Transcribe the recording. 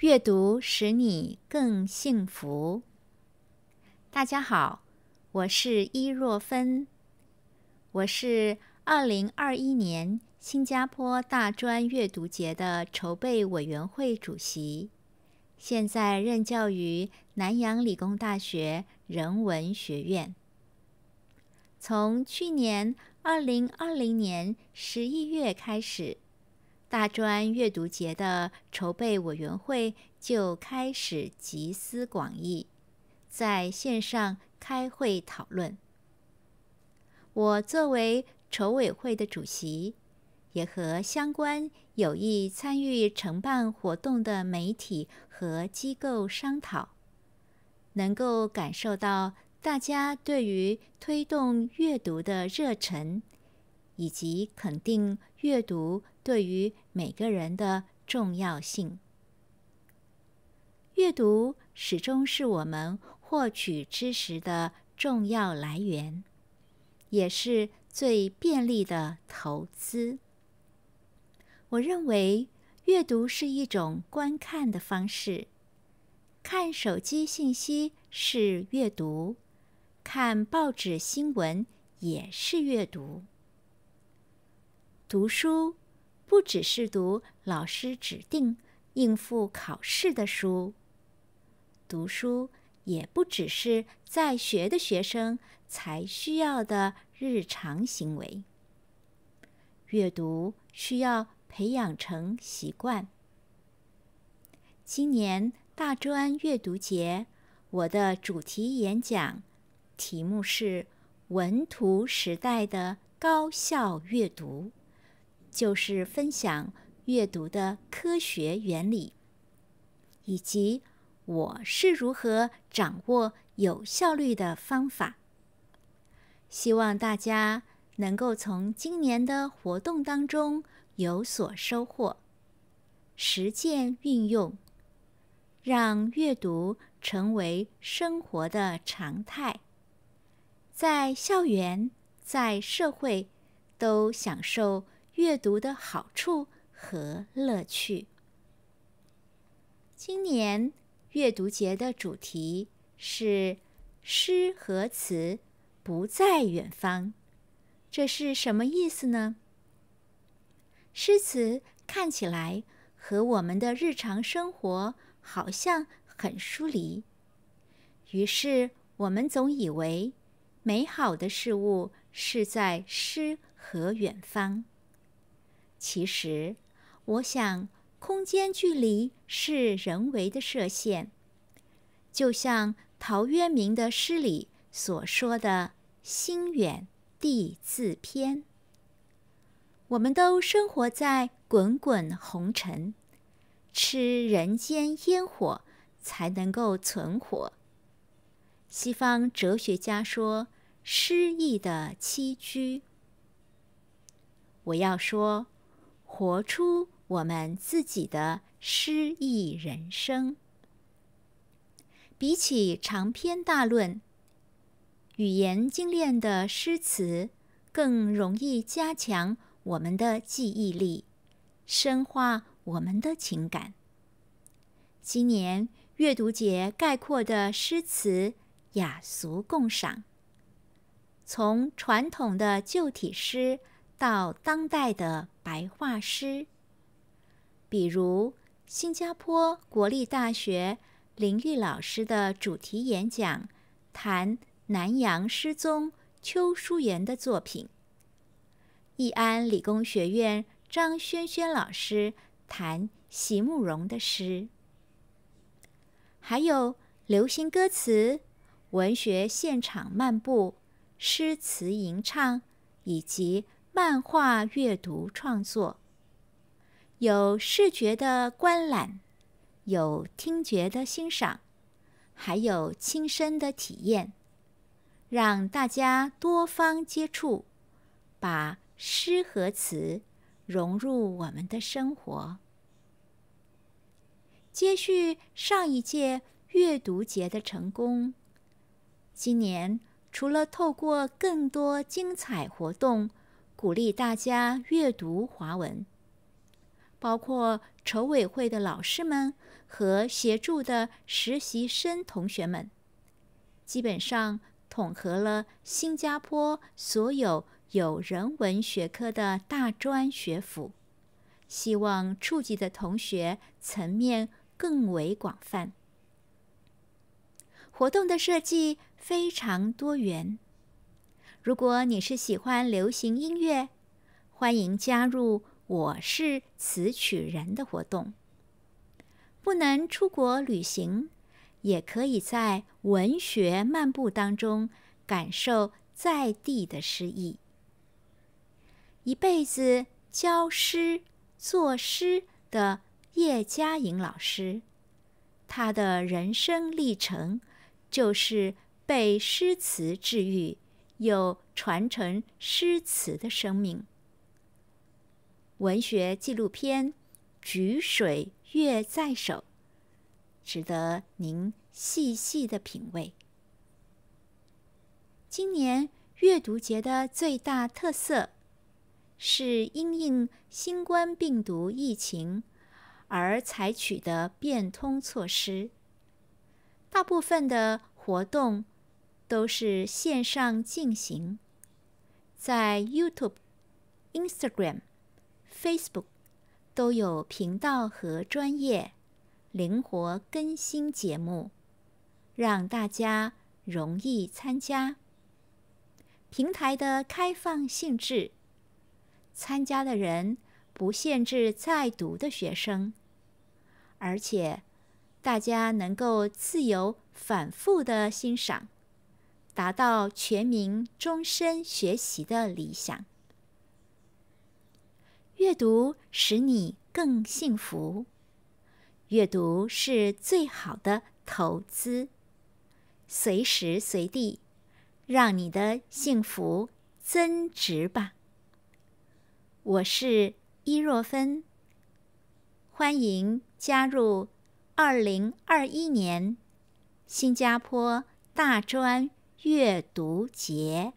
阅读使你更幸福。大家好，我是伊若芬，我是二零二一年新加坡大专阅读节的筹备委员会主席，现在任教于南洋理工大学人文学院。从去年二零二零年十一月开始。大专阅读节的筹备委员会就开始集思广益，在线上开会讨论。我作为筹委会的主席，也和相关有意参与承办活动的媒体和机构商讨，能够感受到大家对于推动阅读的热忱。以及肯定阅读对于每个人的重要性。阅读始终是我们获取知识的重要来源，也是最便利的投资。我认为阅读是一种观看的方式，看手机信息是阅读，看报纸新闻也是阅读。读书不只是读老师指定应付考试的书，读书也不只是在学的学生才需要的日常行为。阅读需要培养成习惯。今年大专阅读节，我的主题演讲题目是“文图时代的高效阅读”。就是分享阅读的科学原理，以及我是如何掌握有效率的方法。希望大家能够从今年的活动当中有所收获，实践运用，让阅读成为生活的常态，在校园、在社会都享受。阅读的好处和乐趣。今年阅读节的主题是“诗和词不在远方”，这是什么意思呢？诗词看起来和我们的日常生活好像很疏离，于是我们总以为美好的事物是在诗和远方。其实，我想，空间距离是人为的设限，就像陶渊明的诗里所说的“心远地自偏”。我们都生活在滚滚红尘，吃人间烟火才能够存活。西方哲学家说“诗意的栖居”，我要说。活出我们自己的诗意人生。比起长篇大论，语言精炼的诗词更容易加强我们的记忆力，深化我们的情感。今年阅读节概括的诗词雅俗共赏，从传统的旧体诗。到当代的白话诗，比如新加坡国立大学林玉老师的主题演讲，谈南洋诗宗邱淑妍的作品；义安理工学院张轩轩老师谈席慕容的诗，还有流行歌词、文学现场漫步、诗词吟唱，以及。漫画阅读创作，有视觉的观览，有听觉的欣赏，还有亲身的体验，让大家多方接触，把诗和词融入我们的生活。接续上一届阅读节的成功，今年除了透过更多精彩活动，鼓励大家阅读华文，包括筹委会的老师们和协助的实习生同学们，基本上统合了新加坡所有有人文学科的大专学府，希望触及的同学层面更为广泛。活动的设计非常多元。如果你是喜欢流行音乐，欢迎加入“我是词曲人”的活动。不能出国旅行，也可以在文学漫步当中感受在地的诗意。一辈子教诗、作诗的叶嘉莹老师，他的人生历程就是被诗词治愈。有传承诗词的生命，文学纪录片《举水月在手》值得您细细的品味。今年阅读节的最大特色是因应新冠病毒疫情而采取的变通措施，大部分的活动。都是线上进行，在 YouTube、Instagram、Facebook 都有频道和专业灵活更新节目，让大家容易参加。平台的开放性质，参加的人不限制在读的学生，而且大家能够自由反复的欣赏。达到全民终身学习的理想。阅读使你更幸福，阅读是最好的投资。随时随地，让你的幸福增值吧。我是伊若芬，欢迎加入二零二一年新加坡大专。阅读节。